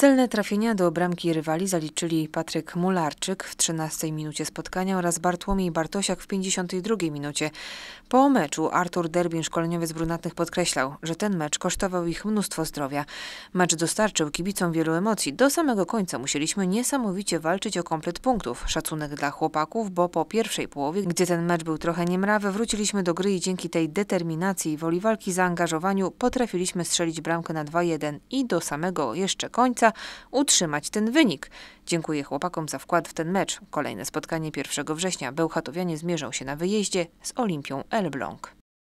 Celne trafienia do bramki rywali zaliczyli Patryk Mularczyk w 13 minucie spotkania oraz Bartłomiej Bartosiak w 52 minucie. Po meczu Artur Derbin, szkoleniowiec brunatnych, podkreślał, że ten mecz kosztował ich mnóstwo zdrowia. Mecz dostarczył kibicom wielu emocji. Do samego końca musieliśmy niesamowicie walczyć o komplet punktów. Szacunek dla chłopaków, bo po pierwszej połowie, gdzie ten mecz był trochę niemrawy, wróciliśmy do gry i dzięki tej determinacji, woli walki, zaangażowaniu potrafiliśmy strzelić bramkę na 2-1 i do samego jeszcze końca utrzymać ten wynik. Dziękuję chłopakom za wkład w ten mecz. Kolejne spotkanie 1 września. Bełchatowianie zmierzą się na wyjeździe z Olimpią Elbląg.